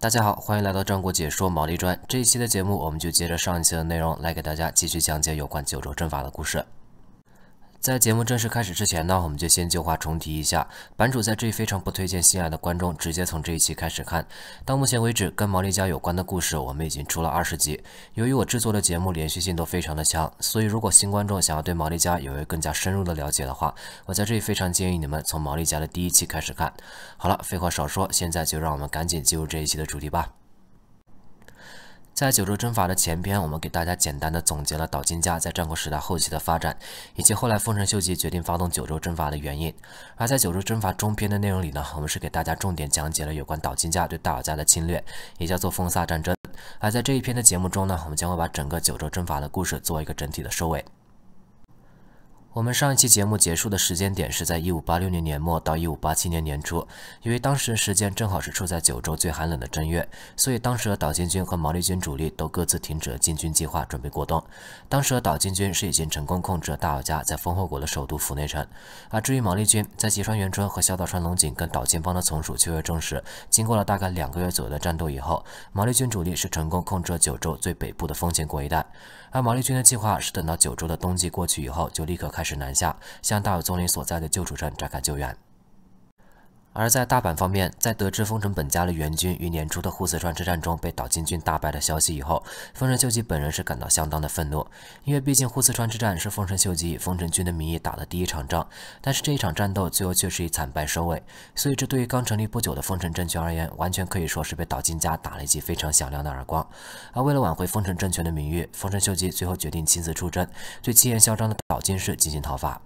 大家好，欢迎来到战国解说毛利传。这一期的节目，我们就接着上一期的内容来给大家继续讲解有关九州阵法的故事。在节目正式开始之前呢，我们就先旧话重提一下。版主在这里非常不推荐新来的观众直接从这一期开始看。到目前为止，跟毛利家有关的故事，我们已经出了二十集。由于我制作的节目连续性都非常的强，所以如果新观众想要对毛利家有更加深入的了解的话，我在这里非常建议你们从毛利家的第一期开始看。好了，废话少说，现在就让我们赶紧进入这一期的主题吧。在九州征伐的前篇，我们给大家简单的总结了岛津家在战国时代后期的发展，以及后来丰臣秀吉决定发动九州征伐的原因。而在九州征伐中篇的内容里呢，我们是给大家重点讲解了有关岛津家对大岛家的侵略，也叫做封萨战争。而在这一篇的节目中呢，我们将会把整个九州征伐的故事做一个整体的收尾。我们上一期节目结束的时间点是在一五八六年年末到一五八七年年初，因为当时的时间正好是处在九州最寒冷的正月，所以当时的岛津军和毛利军主力都各自停止了进军计划，准备过冬。当时的岛津军是已经成功控制了大岛家在丰后国的首都府内城，而至于毛利军，在吉川元春和小岛川龙井跟岛津方的从属确认证实，经过了大概两个月左右的战斗以后，毛利军主力是成功控制了九州最北部的丰前国一带，而毛利军的计划是等到九州的冬季过去以后，就立刻开。开始南下，向大尔总理所在的救助站展开救援。而在大阪方面，在得知丰臣本家的援军于年初的户四川之战中被岛津军大败的消息以后，丰臣秀吉本人是感到相当的愤怒，因为毕竟户四川之战是丰臣秀吉以丰臣军的名义打的第一场仗，但是这一场战斗最后却是以惨败收尾，所以这对于刚成立不久的丰臣政权而言，完全可以说是被岛津家打了一记非常响亮的耳光。而为了挽回丰臣政权的名誉，丰臣秀吉最后决定亲自出征，对气焰嚣张的岛津氏进行讨伐。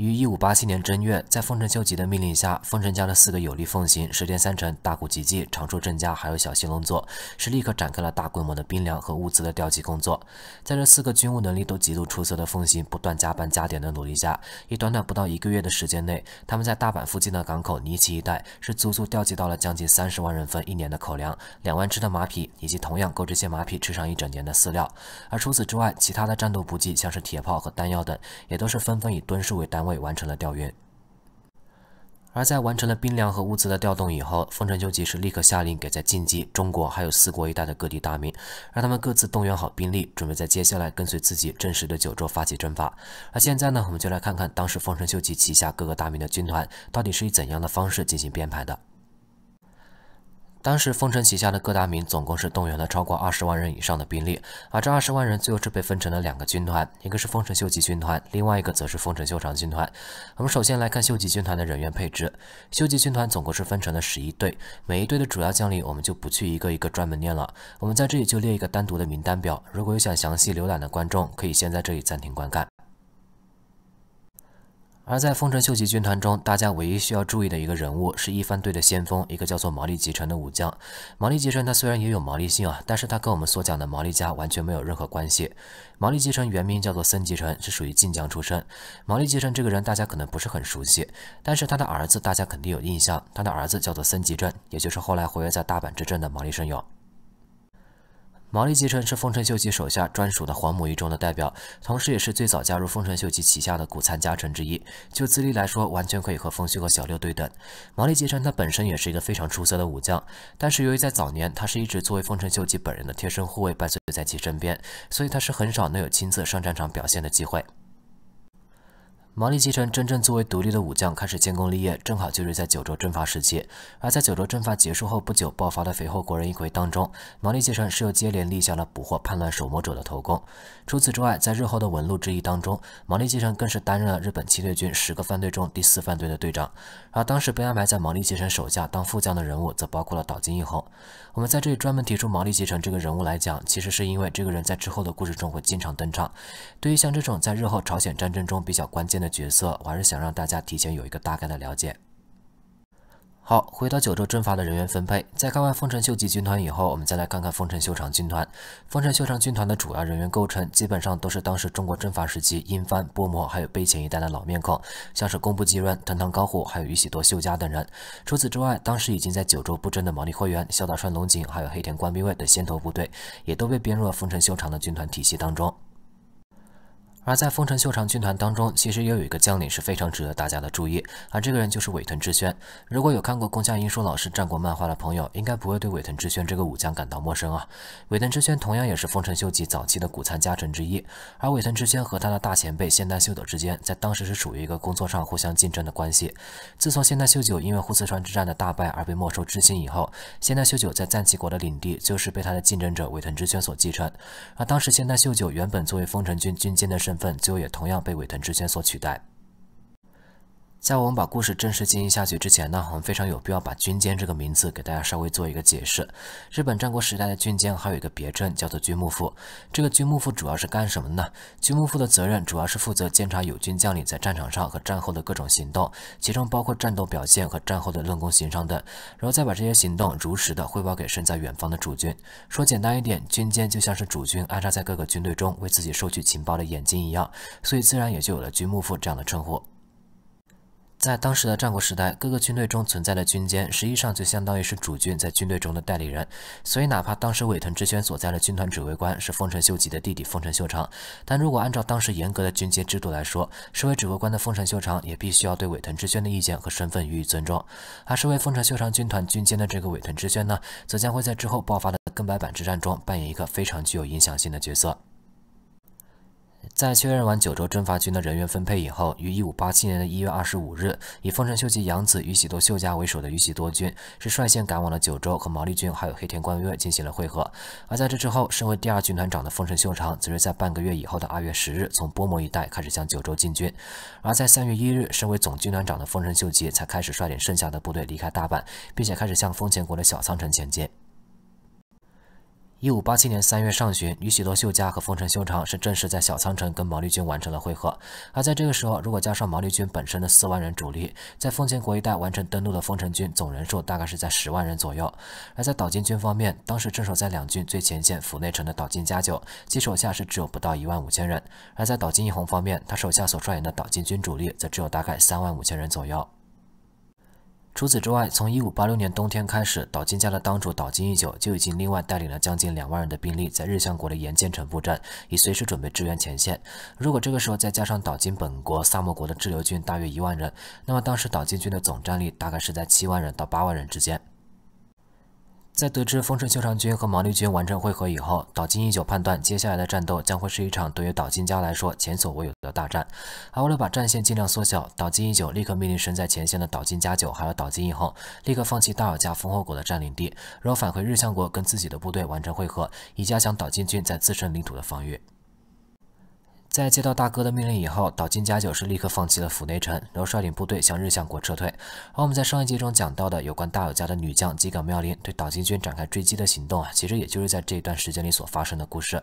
于一五八七年正月，在丰臣秀吉的命令下，丰臣家的四个有力奉行石田三成、大谷吉继、长州正家，还有小西龙座，是立刻展开了大规模的兵粮和物资的调集工作。在这四个军务能力都极度出色的奉行不断加班加点的努力下，以短短不到一个月的时间内，他们在大阪附近的港口尼崎一带，是足足调集到了将近三十万人分一年的口粮、两万只的马匹，以及同样够这些马匹吃上一整年的饲料。而除此之外，其他的战斗补给，像是铁炮和弹药等，也都是纷纷以吨数为单位。完成了调运，而在完成了兵粮和物资的调动以后，丰臣秀吉是立刻下令给在近畿、中国还有四国一带的各地大名，让他们各自动员好兵力，准备在接下来跟随自己正式的九州发起征伐。而现在呢，我们就来看看当时丰臣秀吉旗下各个大名的军团到底是以怎样的方式进行编排的。当时丰臣旗下的各大名总共是动员了超过二十万人以上的兵力，而这二十万人最后是被分成了两个军团，一个是丰臣秀吉军团，另外一个则是丰臣秀长军团。我们首先来看秀吉军团的人员配置，秀吉军团总共是分成了十一队，每一队的主要将领我们就不去一个一个专门念了，我们在这里就列一个单独的名单表。如果有想详细浏览的观众，可以先在这里暂停观看。而在丰臣秀吉军团中，大家唯一需要注意的一个人物是一番队的先锋，一个叫做毛利吉成的武将。毛利吉成他虽然也有毛利姓啊，但是他跟我们所讲的毛利家完全没有任何关系。毛利吉成原名叫做森吉成，是属于晋江出身。毛利吉成这个人大家可能不是很熟悉，但是他的儿子大家肯定有印象，他的儿子叫做森吉正，也就是后来活跃在大阪之阵的毛利胜友。毛利继承是丰臣秀吉手下专属的皇母一中的代表，同时也是最早加入丰臣秀吉旗下的古参家臣之一。就资历来说，完全可以和丰秀和小六对等。毛利继承他本身也是一个非常出色的武将，但是由于在早年他是一直作为丰臣秀吉本人的贴身护卫，伴随在其身边，所以他是很少能有亲自上战场表现的机会。毛利继承真正作为独立的武将开始建功立业，正好就是在九州征伐时期。而在九州征伐结束后不久爆发的肥后国人一揆当中，毛利继承是又接连立下了捕获叛乱守墓者的头功。除此之外，在日后的文禄之役当中，毛利继承更是担任了日本侵略军十个番队中第四番队的队长。而当时被安排在毛利继承手下当副将的人物，则包括了岛津义弘。我们在这里专门提出毛利继承这个人物来讲，其实是因为这个人在之后的故事中会经常登场。对于像这种在日后朝鲜战争中比较关键。的角色，我还是想让大家提前有一个大概的了解。好，回到九州征伐的人员分配，在看完丰臣秀吉军团以后，我们再来看看丰臣秀长军团。丰臣秀长军团的主要人员构成，基本上都是当时中国征伐时期殷藩、波摩还有备前一带的老面孔，像是工部继润、藤堂高虎，还有宇喜多秀家等人。除此之外，当时已经在九州布阵的毛利会员、小岛川龙井，还有黑田官兵卫等先头部队，也都被编入了丰臣秀长的军团体系当中。而在丰臣秀长军团当中，其实也有一个将领是非常值得大家的注意，而这个人就是尾藤之宣。如果有看过宫下英树老师战国漫画的朋友，应该不会对尾藤之宣这个武将感到陌生啊。尾藤之宣同样也是丰臣秀吉早期的古参家臣之一，而尾藤之宣和他的大前辈现代秀斗之间，在当时是属于一个工作上互相竞争的关系。自从现代秀九因为户次川之战的大败而被没收知心以后，现代秀九在赞岐国的领地就是被他的竞争者尾藤之宣所继承。而当时现代秀九原本作为丰臣军军间的是。身份就也同样被尾藤直宣所取代。在我们把故事正式进行下去之前呢，我们非常有必要把军监这个名字给大家稍微做一个解释。日本战国时代的军监还有一个别称叫做军幕府。这个军幕府主要是干什么呢？军幕府的责任主要是负责监察友军将领在战场上和战后的各种行动，其中包括战斗表现和战后的论功行赏等，然后再把这些行动如实的汇报给身在远方的主军。说简单一点，军监就像是主军安插在各个军队中为自己收取情报的眼睛一样，所以自然也就有了军幕府这样的称呼。在当时的战国时代，各个军队中存在的军监，实际上就相当于是主军在军队中的代理人。所以，哪怕当时尾藤之轩所在的军团指挥官是丰臣秀吉的弟弟丰臣秀长，但如果按照当时严格的军阶制度来说，身为指挥官的丰臣秀长也必须要对尾藤之轩的意见和身份予以尊重。而身为丰臣秀长军团军监的这个尾藤之轩呢，则将会在之后爆发的更白板之战中扮演一个非常具有影响性的角色。在确认完九州征伐军的人员分配以后，于一五八七年的一月二十五日，以丰臣秀吉养子宇喜多秀家为首的宇喜多军是率先赶往了九州，和毛利军还有黑田官兵进行了会合。而在这之后，身为第二军团长的丰臣秀长，则是在半个月以后的二月十日，从播磨一带开始向九州进军。而在三月一日，身为总军团长的丰臣秀吉才开始率领剩下的部队离开大阪，并且开始向丰前国的小仓城前进。一五八七年三月上旬，与许多秀家和丰臣秀长是正式在小仓城跟毛利军完成了会合。而在这个时候，如果加上毛利军本身的四万人主力，在丰前国一带完成登陆的丰臣军总人数大概是在十万人左右。而在岛津军方面，当时镇守在两军最前线府内城的岛津家久，其手下是只有不到一万五千人；而在岛津义弘方面，他手下所率领的岛津军主力则只有大概三万五千人左右。除此之外，从一五八六年冬天开始，岛津家的当主岛津义久就已经另外带领了将近两万人的兵力，在日向国的岩见城布阵，以随时准备支援前线。如果这个时候再加上岛津本国萨摩国的滞留军大约一万人，那么当时岛津军的总战力大概是在七万人到八万人之间。在得知丰臣秀长军和毛利军完成会合以后，岛津义久判断接下来的战斗将会是一场对于岛津家来说前所未有的大战。为了把战线尽量缩小，岛津义久立刻命令身在前线的岛津家久还有岛津义弘立刻放弃大岛家烽火国的占领地，然后返回日向国跟自己的部队完成会合，以加强岛津军在自身领土的防御。在接到大哥的命令以后，岛津家久是立刻放弃了府内城，然后率领部队向日向国撤退。而我们在上一集中讲到的有关大友家的女将吉冈妙林对岛津军展开追击的行动啊，其实也就是在这一段时间里所发生的故事。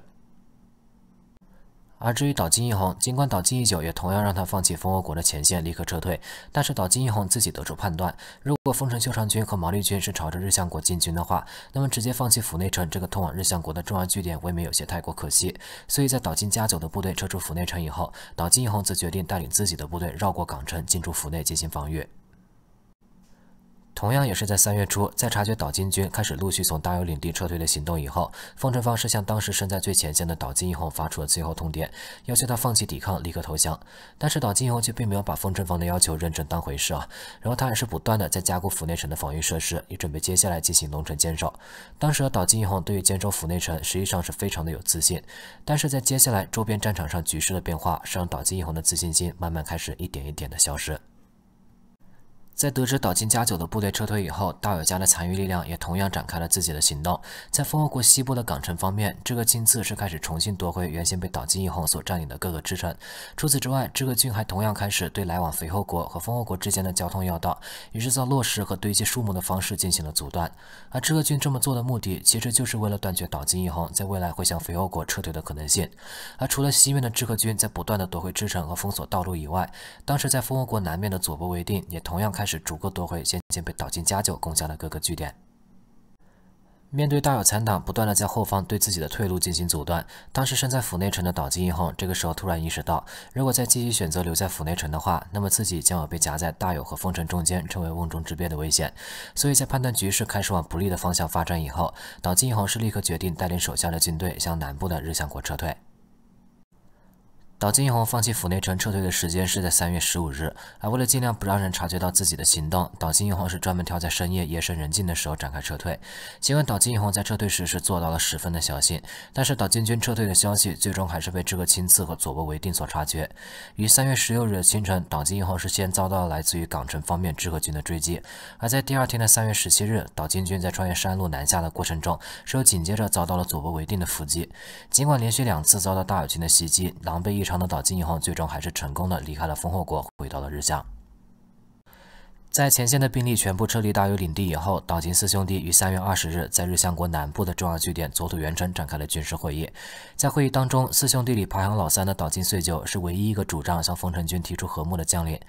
而至于岛津义弘，尽管岛津义久也同样让他放弃丰窝国的前线，立刻撤退，但是岛津义弘自己得出判断：如果丰臣秀长军和毛利军是朝着日向国进军的话，那么直接放弃府内城这个通往日向国的重要据点，未免有些太过可惜。所以在岛津家久的部队撤出府内城以后，岛津义弘则决定带领自己的部队绕过港城，进驻府内进行防御。同样也是在三月初，在察觉岛津军开始陆续从大有领地撤退的行动以后，丰臣方是向当时身在最前线的岛津义弘发出了最后通牒，要求他放弃抵抗，立刻投降。但是岛津义弘却并没有把丰臣方的要求认真当回事啊，然后他还是不断的在加固府内城的防御设施，以准备接下来进行龙城坚守。当时的岛津义弘对于坚守府内城实际上是非常的有自信，但是在接下来周边战场上局势的变化，是让岛津义弘的自信心慢慢开始一点一点的消失。在得知岛津家久的部队撤退以后，大友家的残余力量也同样展开了自己的行动。在封后国西部的港城方面，这个金次是开始重新夺回原先被岛津义弘所占领的各个支城。除此之外，这个军还同样开始对来往肥后国和封后国之间的交通要道，以制造落石和堆积树木的方式进行了阻断。而这个军这么做的目的，其实就是为了断绝岛津义弘在未来会向肥后国撤退的可能性。而除了西面的织贺军在不断的夺回支城和封锁道路以外，当时在封后国南面的佐伯为定也同样开。是逐个夺回先前被岛津家久攻下的各个据点。面对大友残党不断的在后方对自己的退路进行阻断，当时身在府内城的岛津义弘这个时候突然意识到，如果再继续选择留在府内城的话，那么自己将有被夹在大友和丰臣中间成为瓮中之鳖的危险。所以在判断局势开始往不利的方向发展以后，岛津义弘是立刻决定带领手下的军队向南部的日向国撤退。岛津一弘放弃府内城撤退的时间是在三月十五日，而为了尽量不让人察觉到自己的行动，岛津一弘是专门挑在深夜、夜深人静的时候展开撤退。尽管岛津一弘在撤退时是做到了十分的小心，但是岛津军撤退的消息最终还是被志贺亲次和佐伯维定所察觉。于三月十六日的清晨，岛津一弘是先遭到了来自于港城方面志贺军的追击，而在第二天的三月十七日，岛津军在穿越山路南下的过程中，又紧接着遭到了佐伯维定的伏击。尽管连续两次遭到大友军的袭击，狼狈一。长的倒计以后，最终还是成功的离开了烽火国，回到了日向。在前线的兵力全部撤离大有领地以后，岛津四兄弟于三月二十日在日向国南部的重要据点佐土原城展开了军事会议。在会议当中，四兄弟里排行老三的岛津岁久是唯一一个主张向丰臣军提出和睦的将领。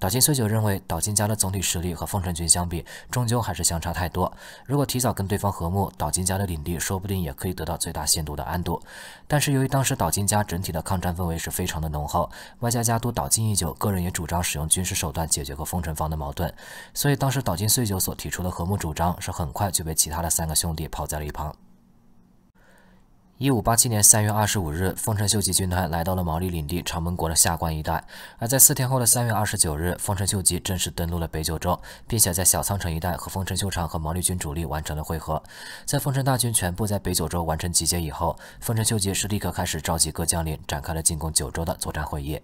岛津岁久认为岛津家的总体实力和丰臣军相比，终究还是相差太多。如果提早跟对方和睦，岛津家的领地说不定也可以得到最大限度的安度。但是由于当时岛津家整体的抗战氛围是非常的浓厚，外加家督岛津义久个人也主张使用军事手段解决和丰臣方的矛盾。所以，当时岛津穗久所提出的和睦主张是很快就被其他的三个兄弟抛在了一旁。一五八七年三月二十五日，丰臣秀吉军团来到了毛利领地长门国的下关一带；而在四天后的三月二十九日，丰臣秀吉正式登陆了北九州，并且在小仓城一带和丰臣秀长和毛利军主力完成了会合。在丰臣大军全部在北九州完成集结以后，丰臣秀吉是立刻开始召集各将领，展开了进攻九州的作战会议。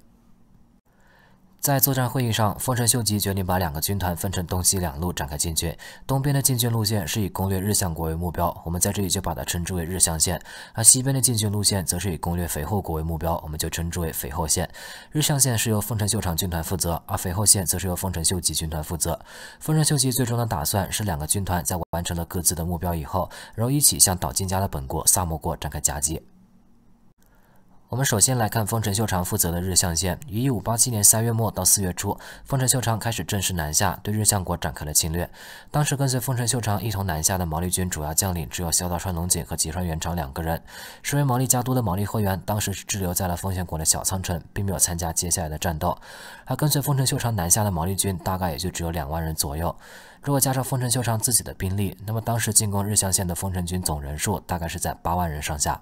在作战会议上，丰臣秀吉决定把两个军团分成东西两路展开进军。东边的进军路线是以攻略日向国为目标，我们在这里就把它称之为日向线；而西边的进军路线则是以攻略肥后国为目标，我们就称之为肥后线。日向线是由丰臣秀长军团负责，而肥后线则是由丰臣秀吉军团负责。丰臣秀吉最终的打算是，两个军团在完成了各自的目标以后，然后一起向岛津家的本国萨摩国展开夹击。我们首先来看丰臣秀长负责的日向线。于1587年三月末到四月初，丰臣秀长开始正式南下，对日向国展开了侵略。当时跟随丰臣秀长一同南下的毛利军主要将领只有小岛川隆景和吉川元长两个人。身为毛利家督的毛利会员，当时是滞留在了丰前国的小仓城，并没有参加接下来的战斗。而跟随丰臣秀长南下的毛利军大概也就只有两万人左右。如果加上丰臣秀长自己的兵力，那么当时进攻日向线的丰臣军总人数大概是在八万人上下。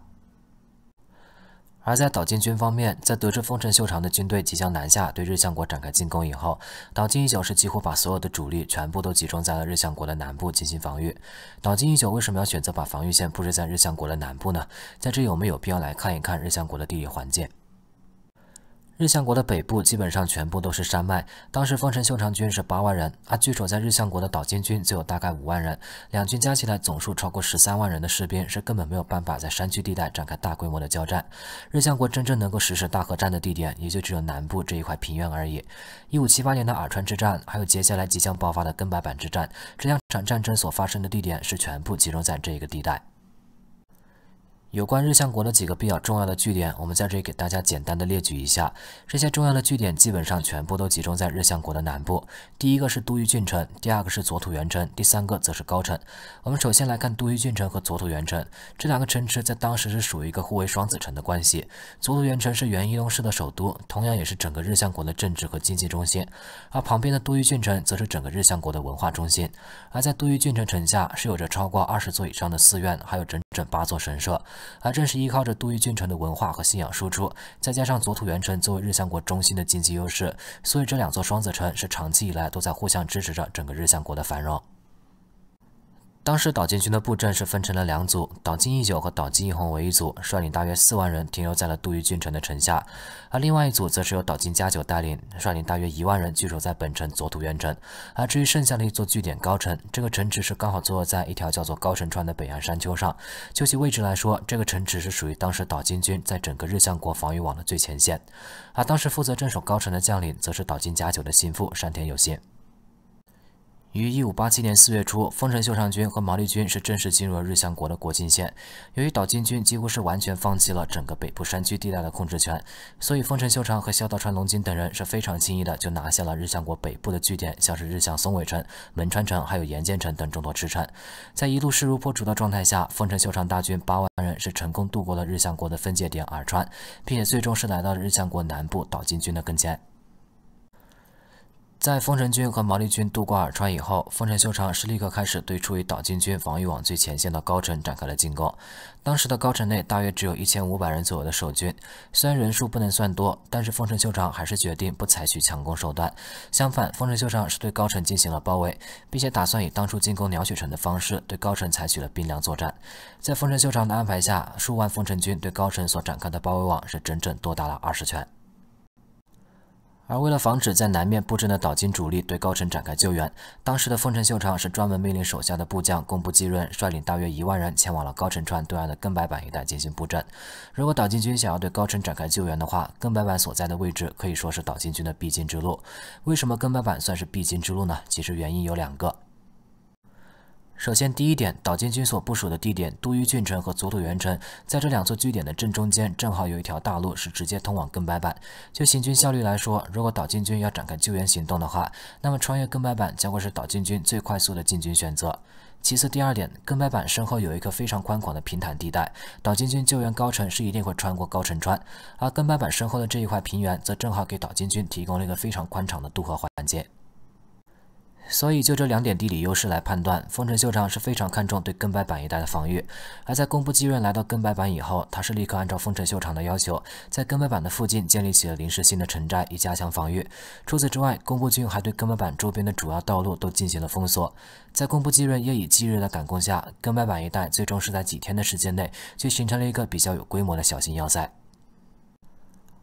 而在岛津军方面，在得知丰臣秀长的军队即将南下，对日向国展开进攻以后，岛津一九是几乎把所有的主力全部都集中在了日向国的南部进行防御。岛津一九为什么要选择把防御线布置在日向国的南部呢？在这有没有必要来看一看日向国的地理环境？日向国的北部基本上全部都是山脉。当时丰臣秀长军是八万人，而据守在日向国的岛津军就有大概五万人，两军加起来总数超过十三万人的士兵，是根本没有办法在山区地带展开大规模的交战。日向国真正能够实施大合战的地点，也就只有南部这一块平原而已。一五七八年的耳川之战，还有接下来即将爆发的根白坂之战，这两场战争所发生的地点是全部集中在这一个地带。有关日向国的几个比较重要的据点，我们在这里给大家简单的列举一下。这些重要的据点基本上全部都集中在日向国的南部。第一个是都玉郡城，第二个是佐土原城，第三个则是高城。我们首先来看都玉郡城和佐土原城这两个城池，在当时是属于一个互为双子城的关系。佐土原城是原伊东市的首都，同样也是整个日向国的政治和经济中心。而旁边的都玉郡城则是整个日向国的文化中心。而在都玉郡城城下是有着超过二十座以上的寺院，还有整整八座神社。而正是依靠着都邑郡城的文化和信仰输出，再加上佐土原城作为日向国中心的经济优势，所以这两座双子城是长期以来都在互相支持着整个日向国的繁荣。当时岛津军的布阵是分成了两组，岛津义久和岛津义弘为一组，率领大约四万人停留在了渡会郡城的城下，而另外一组则是由岛津家久带领，率领大约一万人据守在本城佐土原城。而至于剩下的一座据点高城，这个城池是刚好坐落在一条叫做高城川的北岸山丘上。就其位置来说，这个城池是属于当时岛津军在整个日向国防御网的最前线。而当时负责镇守高城的将领，则是岛津家久的心腹山田有信。于一五八七年四月初，丰臣秀长军和毛利军是正式进入了日向国的国境线。由于岛津军几乎是完全放弃了整个北部山区地带的控制权，所以丰臣秀长和小岛川隆金等人是非常轻易的就拿下了日向国北部的据点，像是日向松尾城、门川城还有岩见城等众多城在一路势如破竹的状态下，丰臣秀长大军八万人是成功渡过了日向国的分界点耳川，并且最终是来到了日向国南部岛津军的跟前。在丰臣军和毛利军渡过耳川以后，丰臣秀长是立刻开始对处于岛津军防御网最前线的高城展开了进攻。当时的高城内大约只有一千五百人左右的守军，虽然人数不能算多，但是丰臣秀长还是决定不采取强攻手段。相反，丰臣秀长是对高城进行了包围，并且打算以当初进攻鸟取城的方式对高城采取了兵粮作战。在丰臣秀长的安排下，数万丰臣军对高城所展开的包围网是整整多达了二十圈。而为了防止在南面布阵的岛津主力对高城展开救援，当时的丰臣秀长是专门命令手下的部将工部继润率领大约一万人前往了高城川对岸的根白板一带进行布阵。如果岛津军想要对高城展开救援的话，根白板所在的位置可以说是岛津军的必经之路。为什么根白板算是必经之路呢？其实原因有两个。首先，第一点，岛津军所部署的地点都玉郡城和左土原城，在这两座据点的正中间，正好有一条大路是直接通往根白坂。就行军效率来说，如果岛津军要展开救援行动的话，那么穿越根白坂将会是岛津军最快速的进军选择。其次，第二点，根白坂身后有一个非常宽广的平坦地带，岛津军救援高城是一定会穿过高城川，而根白坂身后的这一块平原，则正好给岛津军提供了一个非常宽敞的渡河环节。所以，就这两点地理优势来判断，丰臣秀长是非常看重对根白板一带的防御。而在工部继润来到根白板以后，他是立刻按照丰臣秀长的要求，在根白板的附近建立起了临时性的城寨，以加强防御。除此之外，工部军还对根白板周边的主要道路都进行了封锁。在工部继润夜以继日的赶工下，根白板一带最终是在几天的时间内，就形成了一个比较有规模的小型要塞。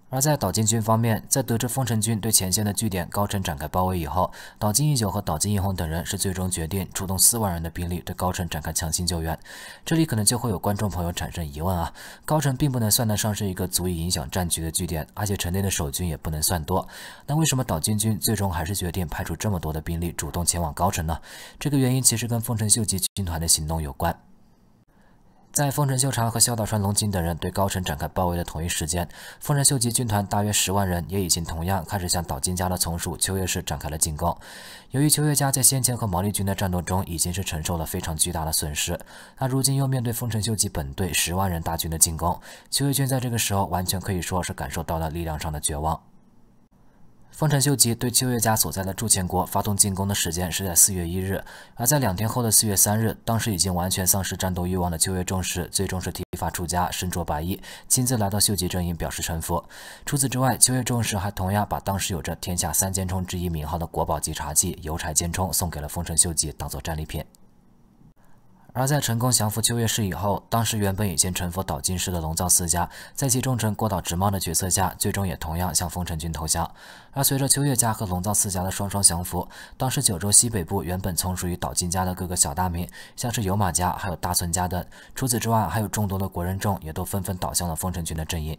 而在岛津军方面，在得知丰臣军对前线的据点高城展开包围以后，岛津义久和岛津义弘等人是最终决定出动四万人的兵力对高城展开强行救援。这里可能就会有观众朋友产生疑问啊，高城并不能算得上是一个足以影响战局的据点，而且城内的守军也不能算多，那为什么岛津军最终还是决定派出这么多的兵力主动前往高城呢？这个原因其实跟丰臣秀吉军团的行动有关。在丰臣秀长和小岛川隆金等人对高城展开包围的同一时间，丰臣秀吉军团大约十万人也已经同样开始向岛津家的从属秋月氏展开了进攻。由于秋月家在先前和毛利军的战斗中已经是承受了非常巨大的损失，他如今又面对丰臣秀吉本队十万人大军的进攻，秋月军在这个时候完全可以说是感受到了力量上的绝望。丰臣秀吉对秋月家所在的筑前国发动进攻的时间是在四月一日，而在两天后的四月三日，当时已经完全丧失战斗欲望的秋月重视，最终是剃发出家，身着白衣，亲自来到秀吉阵营表示臣服。除此之外，秋月重视还同样把当时有着“天下三尖冲”之一名号的国宝级茶器油柴尖冲送给了丰臣秀吉，当做战利品。而在成功降服秋月氏以后，当时原本已经臣服岛津氏的龙造四家，在其重臣过岛直茂的决策下，最终也同样向丰臣军投降。而随着秋月家和龙造四家的双双降服，当时九州西北部原本从属于岛津家的各个小大名，像是有马家、还有大村家等，除此之外，还有众多的国人众也都纷纷倒向了丰臣军的阵营。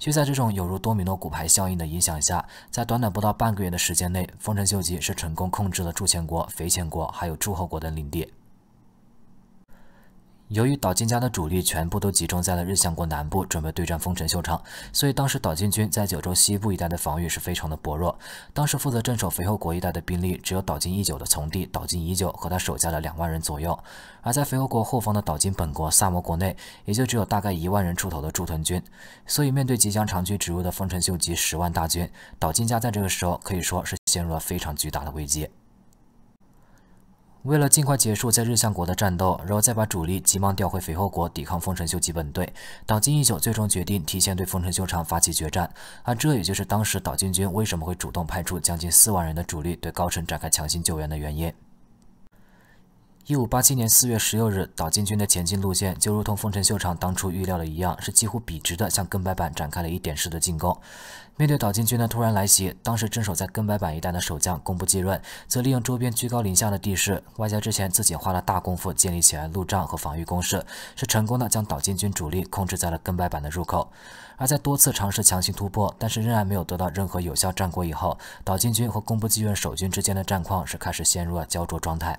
就在这种有如多米诺骨牌效应的影响下，在短短不到半个月的时间内，丰臣秀吉是成功控制了筑前国、肥前国还有筑后国等领地。由于岛津家的主力全部都集中在了日向国南部，准备对战丰臣秀长，所以当时岛津军在九州西部一带的防御是非常的薄弱。当时负责镇守肥后国一带的兵力只有岛津一九的从弟岛津一九和他手下的两万人左右，而在肥后国后方的岛津本国萨摩国内，也就只有大概一万人出头的驻屯军。所以面对即将长驱直入的丰臣秀吉十万大军，岛津家在这个时候可以说是陷入了非常巨大的危机。为了尽快结束在日向国的战斗，然后再把主力急忙调回肥后国抵抗丰臣秀吉本队，岛津义久最终决定提前对丰臣秀长发起决战。而这也就是当时岛津军为什么会主动派出将近四万人的主力对高城展开强行救援的原因。一五八七年四月十六日，岛津军的前进路线就如同丰臣秀长当初预料的一样，是几乎笔直的向根白坂展开了一点式的进攻。面对岛津军的突然来袭，当时镇守在根白坂一带的守将宫部继润，则利用周边居高临下的地势，外加之前自己花了大功夫建立起来路障和防御工事，是成功的将岛津军主力控制在了根白坂的入口。而在多次尝试强行突破，但是仍然没有得到任何有效战果以后，岛津军和宫部继润守军之间的战况是开始陷入了焦灼状态。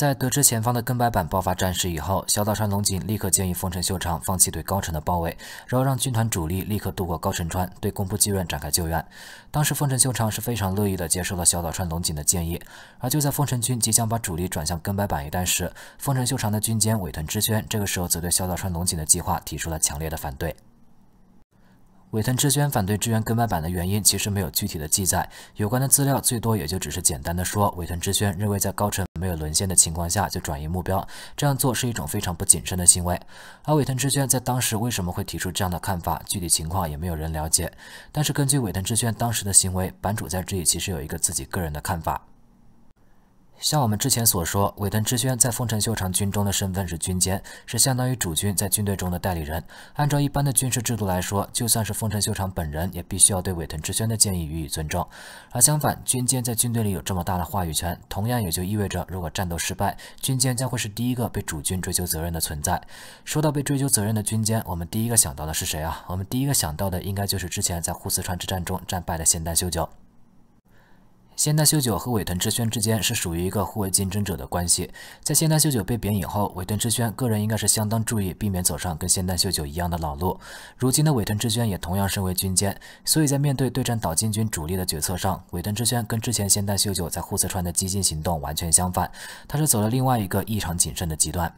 在得知前方的根白板爆发战事以后，小岛川龙井立刻建议丰臣秀长放弃对高城的包围，然后让军团主力立刻渡过高城川，对工部基润展开救援。当时丰臣秀长是非常乐意的接受了小岛川龙井的建议，而就在丰臣军即将把主力转向根白板一带时，丰臣秀长的军监尾藤之宣这个时候则对小岛川龙井的计划提出了强烈的反对。尾藤智轩反对支援跟班板的原因，其实没有具体的记载，有关的资料最多也就只是简单的说，尾藤智轩认为在高层没有沦陷的情况下就转移目标，这样做是一种非常不谨慎的行为。而尾藤智轩在当时为什么会提出这样的看法，具体情况也没有人了解。但是根据尾藤智轩当时的行为，版主在这里其实有一个自己个人的看法。像我们之前所说，尾藤直宣在丰臣秀长军中的身份是军监，是相当于主君在军队中的代理人。按照一般的军事制度来说，就算是丰臣秀长本人，也必须要对尾藤直宣的建议予以尊重。而相反，军监在军队里有这么大的话语权，同样也就意味着，如果战斗失败，军监将会是第一个被主君追究责任的存在。说到被追究责任的军监，我们第一个想到的是谁啊？我们第一个想到的应该就是之前在护四川之战中战败的仙丹秀久。仙代修九和尾藤之轩之间是属于一个互为竞争者的关系。在仙代修九被贬以后，尾藤之轩个人应该是相当注意避免走上跟仙代修九一样的老路。如今的尾藤之轩也同样身为军监，所以在面对对战岛津军主力的决策上，尾藤之轩跟之前仙代修九在户泽川的激进行动完全相反，他是走了另外一个异常谨慎的极端。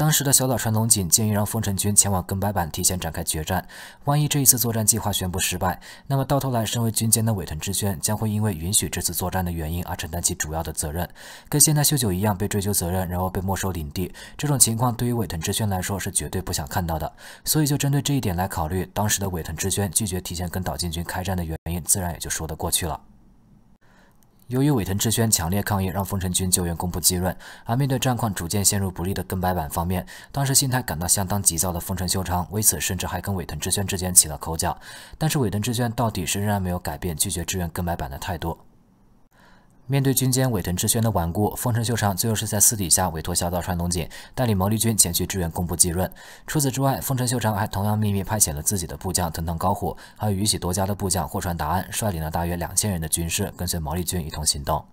当时的小岛川龙井建议让丰臣军前往根白坂提前展开决战，万一这一次作战计划宣布失败，那么到头来身为军监的尾藤之宣将会因为允许这次作战的原因而承担起主要的责任，跟现代秀九一样被追究责任，然后被没收领地。这种情况对于尾藤之宣来说是绝对不想看到的，所以就针对这一点来考虑，当时的尾藤之宣拒绝提前跟岛津军开战的原因，自然也就说得过去了。由于尾藤智宣强烈抗议，让丰臣军救援宫部继润，而面对战况逐渐陷入不利的根白板方面，当时心态感到相当急躁的丰臣秀昌为此甚至还跟尾藤智宣之间起了口角。但是尾藤智宣到底是仍然没有改变拒绝支援根白板的态度。面对军舰尾藤智轩的顽固，丰臣秀长最后是在私底下委托小岛川隆景带领毛利军前去支援工部继润。除此之外，丰臣秀长还同样秘密派遣了自己的部将藤堂高虎，还有宇喜多家的部将户川达安，率领了大约两千人的军士，跟随毛利军一同行动。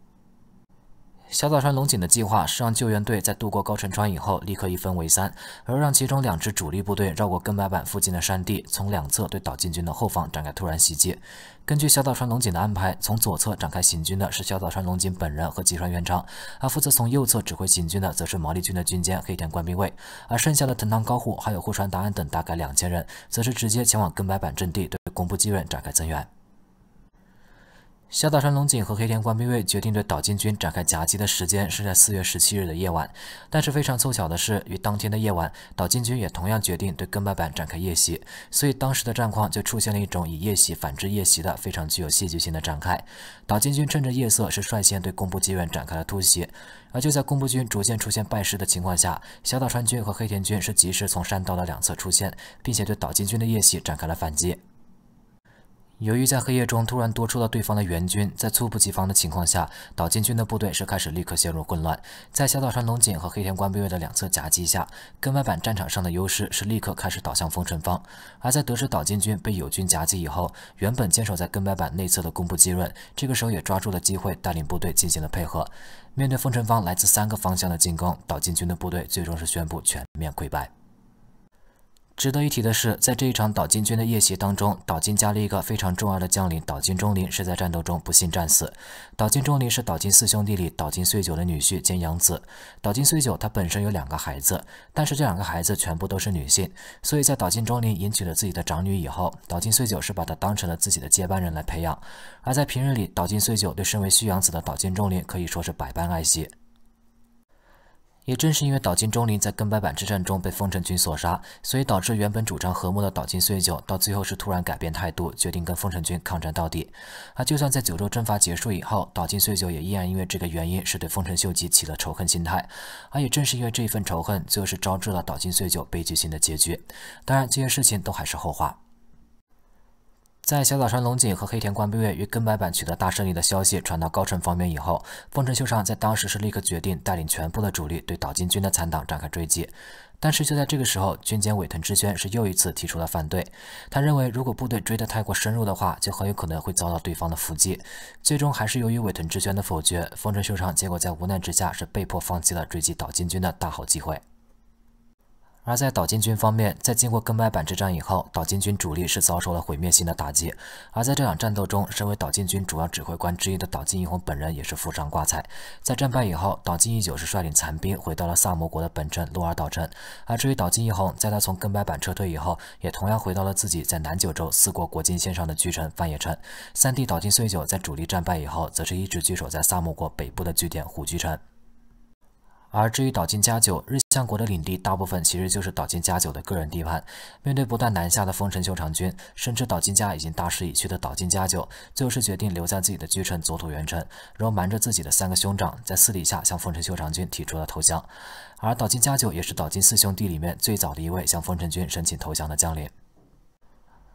小岛川龙井的计划是让救援队在渡过高城川以后立刻一分为三，而让其中两支主力部队绕过根白板附近的山地，从两侧对岛进军的后方展开突然袭击。根据小岛川龙井的安排，从左侧展开行军的是小岛川龙井本人和吉川元昌，而负责从右侧指挥行军的则是毛利军的军舰黑田官兵卫，而剩下的藤堂高户还有户川达安等大概两千人，则是直接前往根白板阵地对工部基任展开增援。小岛川龙井和黑田官兵卫决定对岛津军展开夹击的时间是在四月十七日的夜晚，但是非常凑巧的是，与当天的夜晚，岛津军也同样决定对根板坂展开夜袭，所以当时的战况就出现了一种以夜袭反制夜袭的非常具有戏剧性的展开。岛津军趁着夜色是率先对工部妓院展开了突袭，而就在工部军逐渐出现败势的情况下，小岛川军和黑田军是及时从山道的两侧出现，并且对岛津军的夜袭展开了反击。由于在黑夜中突然多出了对方的援军，在猝不及防的情况下，岛津军的部队是开始立刻陷入混乱。在小岛上龙井和黑田官兵卫的两侧夹击下，根白板战场上的优势是立刻开始倒向丰臣方。而在得知岛津军被友军夹击以后，原本坚守在根白板内侧的工部基润，这个时候也抓住了机会，带领部队进行了配合。面对丰臣方来自三个方向的进攻，岛津军的部队最终是宣布全面溃败。值得一提的是，在这一场岛津军的夜袭当中，岛津加了一个非常重要的将领，岛津忠林，是在战斗中不幸战死。岛津忠林是岛津四兄弟里岛津岁久的女婿兼养子。岛津岁久他本身有两个孩子，但是这两个孩子全部都是女性，所以在岛津忠林迎娶了自己的长女以后，岛津岁久是把他当成了自己的接班人来培养。而在平日里，岛津岁久对身为旭养子的岛津忠林可以说是百般爱惜。也正是因为岛津忠林在跟白板之战中被丰臣军所杀，所以导致原本主张和睦的岛津岁久到最后是突然改变态度，决定跟丰臣军抗战到底。而就算在九州征伐结束以后，岛津岁久也依然因为这个原因是对丰臣秀吉起了仇恨心态。而也正是因为这一份仇恨，最后是招致了岛津岁久悲剧性的结局。当然，这些事情都还是后话。在小早川龙井和黑田官兵卫于根白坂取得大胜利的消息传到高城方面以后，丰臣秀尚在当时是立刻决定带领全部的主力对岛津军的残党展开追击。但是就在这个时候，军监尾藤之轩是又一次提出了反对。他认为，如果部队追得太过深入的话，就很有可能会遭到对方的伏击。最终还是由于尾藤之轩的否决，丰臣秀尚结果在无奈之下是被迫放弃了追击岛津军的大好机会。而在岛津军方面，在经过根白坂之战以后，岛津军主力是遭受了毁灭性的打击。而在这场战斗中，身为岛津军主要指挥官之一的岛津义弘本人也是负伤挂彩。在战败以后，岛津义久是率领残兵回到了萨摩国的本镇鹿儿岛镇。而至于岛津义弘，在他从根白坂撤退以后，也同样回到了自己在南九州四国国境线上的据城范野城。三弟岛津岁久在主力战败以后，则是一直据守在萨摩国北部的据点虎踞城。而至于岛津家久日。相国的领地大部分其实就是岛津家久的个人地盘。面对不断南下的丰臣秀长军，深知岛津家已经大势已去的岛津家久，最后是决定留在自己的居城佐土原城，然后瞒着自己的三个兄长，在私底下向丰臣秀长军提出了投降。而岛津家久也是岛津四兄弟里面最早的一位向丰臣军申请投降的将领。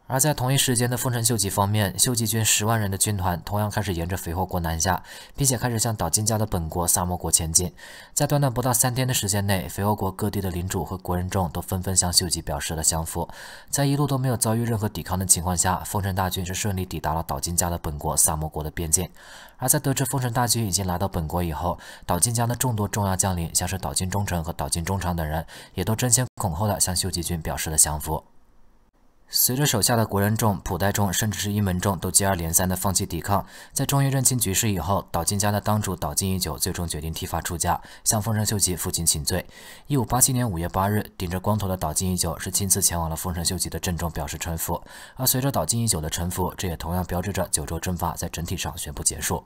而在同一时间的丰臣秀吉方面，秀吉军十万人的军团同样开始沿着肥后国南下，并且开始向岛津家的本国萨摩国前进。在短短不到三天的时间内，肥后国各地的领主和国人众都纷纷向秀吉表示了降服。在一路都没有遭遇任何抵抗的情况下，丰臣大军是顺利抵达了岛津家的本国萨摩国的边境。而在得知丰臣大军已经来到本国以后，岛津家的众多重要将领，像是岛津忠臣和岛津忠长等人，也都争先恐后的向秀吉军表示了降服。随着手下的国人众、普代众，甚至是一门众都接二连三的放弃抵抗，在终于认清局势以后，岛津家的当主岛津义久最终决定剃发出家，向丰臣秀吉负荆请罪。一五八七年五月八日，顶着光头的岛津义久是亲自前往了丰臣秀吉的阵中表示臣服，而随着岛津义久的臣服，这也同样标志着九州征伐在整体上宣布结束。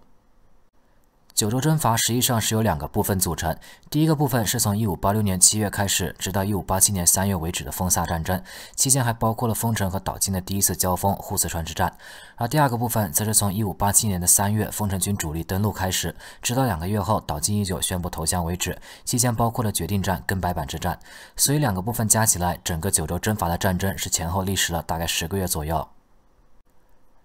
九州征伐实际上是由两个部分组成。第一个部分是从一五八六年七月开始，直到一五八七年三月为止的封萨战争，期间还包括了丰臣和岛津的第一次交锋——沪四川之战。而第二个部分则是从一五八七年的三月丰臣军主力登陆开始，直到两个月后岛津一九宣布投降为止，期间包括了决定战跟白板之战。所以，两个部分加起来，整个九州征伐的战争是前后历时了大概十个月左右。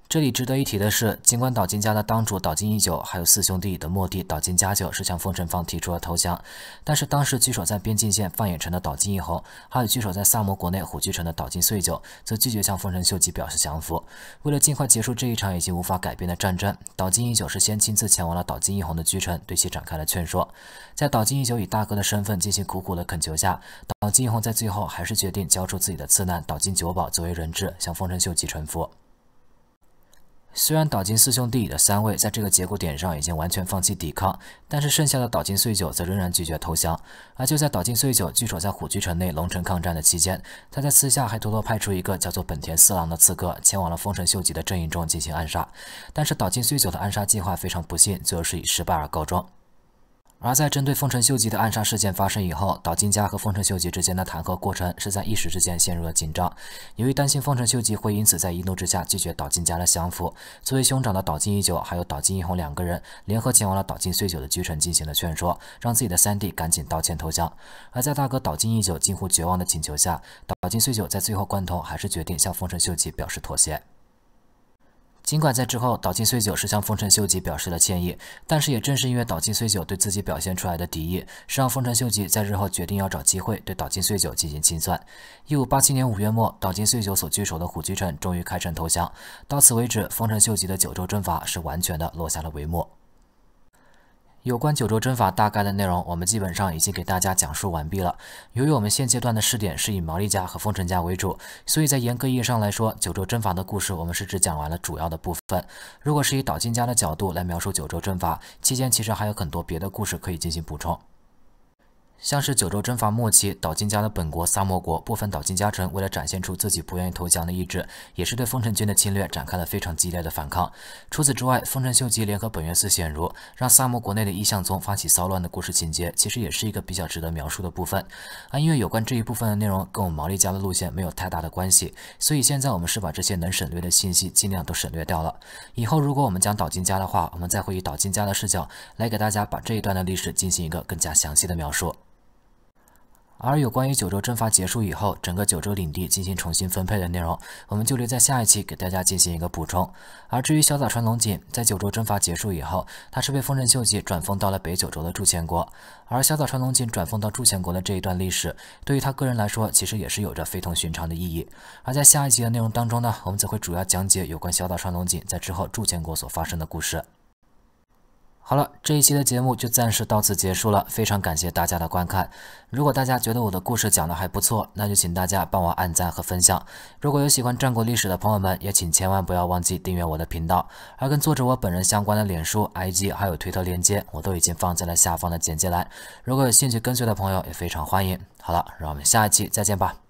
这里值得一提的是，尽管岛津家的当主岛津义久，还有四兄弟的末弟岛津家久是向丰臣方提出了投降，但是当时据守在边境线范眼城的岛津义红，还有据守在萨摩国内虎踞城的岛津岁久，则拒绝向丰臣秀吉表示降服。为了尽快结束这一场已经无法改变的战争，岛津义久是先亲自前往了岛津义弘的居城，对其展开了劝说。在岛津义久以大哥的身份进行苦苦的恳求下，岛津义弘在最后还是决定交出自己的次男岛津久保作为人质，向丰臣秀吉臣服。虽然岛津四兄弟里的三位在这个节骨点上已经完全放弃抵抗，但是剩下的岛津岁久则仍然拒绝投降。而就在岛津岁久据守在虎踞城内龙城抗战的期间，他在私下还偷偷派出一个叫做本田四郎的刺客前往了丰臣秀吉的阵营中进行暗杀。但是岛津岁久的暗杀计划非常不幸，最后是以失败而告终。而在针对丰臣秀吉的暗杀事件发生以后，岛津家和丰臣秀吉之间的谈和过程是在一时之间陷入了紧张。由于担心丰臣秀吉会因此在一怒之下拒绝岛津家的降服，作为兄长的岛津一久还有岛津一弘两个人联合前往了岛津岁久的居城进行了劝说，让自己的三弟赶紧道歉投降。而在大哥岛津一久近乎绝望的请求下，岛津岁久在最后关头还是决定向丰臣秀吉表示妥协。尽管在之后，岛津穗久是向丰臣秀吉表示了歉意，但是也正是因为岛津穗久对自己表现出来的敌意，是让丰臣秀吉在日后决定要找机会对岛津穗久进行清算。一五八七年五月末，岛津穗久所据守的虎踞城终于开城投降。到此为止，丰臣秀吉的九州征伐是完全的落下了帷幕。有关九州针法大概的内容，我们基本上已经给大家讲述完毕了。由于我们现阶段的试点是以毛利家和丰臣家为主，所以在严格意义上来说，九州针法的故事我们是只讲完了主要的部分。如果是以岛津家的角度来描述九州针法期间，其实还有很多别的故事可以进行补充。像是九州征伐末期，岛津家的本国萨摩国部分岛津家臣，为了展现出自己不愿意投降的意志，也是对丰臣军的侵略展开了非常激烈的反抗。除此之外，丰臣秀吉联合本愿寺显如，让萨摩国内的一向宗发起骚乱的故事情节，其实也是一个比较值得描述的部分。而因为有关这一部分的内容，跟我们毛利家的路线没有太大的关系，所以现在我们是把这些能省略的信息尽量都省略掉了。以后如果我们讲岛津家的话，我们再会以岛津家的视角来给大家把这一段的历史进行一个更加详细的描述。而有关于九州征伐结束以后，整个九州领地进行重新分配的内容，我们就留在下一期给大家进行一个补充。而至于小早川龙井，在九州征伐结束以后，他是被丰臣秀吉转封到了北九州的筑前国。而小早川龙井转封到筑前国的这一段历史，对于他个人来说，其实也是有着非同寻常的意义。而在下一期的内容当中呢，我们则会主要讲解有关小早川龙井在之后筑前国所发生的故事。好了，这一期的节目就暂时到此结束了，非常感谢大家的观看。如果大家觉得我的故事讲的还不错，那就请大家帮我按赞和分享。如果有喜欢战国历史的朋友们，也请千万不要忘记订阅我的频道。而跟作者我本人相关的脸书、IG 还有推特链接，我都已经放在了下方的简介栏。如果有兴趣跟随的朋友，也非常欢迎。好了，让我们下一期再见吧。